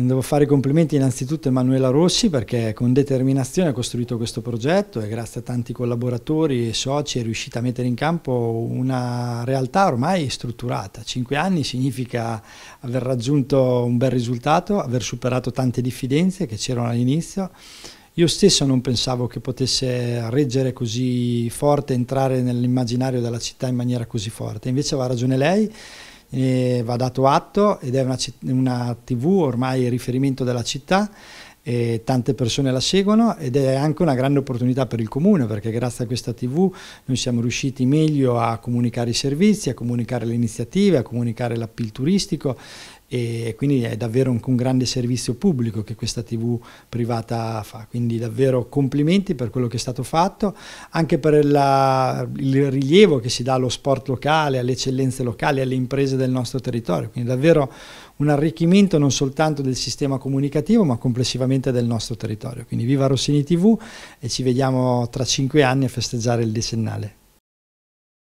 Mm, devo fare i complimenti innanzitutto a Emanuela Rossi perché con determinazione ha costruito questo progetto e grazie a tanti collaboratori e soci è riuscita a mettere in campo una realtà ormai strutturata. Cinque anni significa aver raggiunto un bel risultato, aver superato tante diffidenze che c'erano all'inizio. Io stesso non pensavo che potesse reggere così forte, entrare nell'immaginario della città in maniera così forte, invece aveva ragione lei eh, va dato atto ed è una, una tv ormai riferimento della città tante persone la seguono ed è anche una grande opportunità per il comune perché grazie a questa tv noi siamo riusciti meglio a comunicare i servizi, a comunicare le iniziative, a comunicare l'appil turistico e quindi è davvero un, un, grande servizio pubblico che questa tv privata fa, quindi davvero complimenti per quello che è stato fatto, anche per la, il rilievo che si dà allo sport locale, alle eccellenze locali, alle imprese del nostro territorio, quindi davvero un arricchimento non soltanto del sistema comunicativo ma complessivamente del nostro territorio, quindi viva Rossini TV e ci vediamo tra cinque anni a festeggiare il decennale.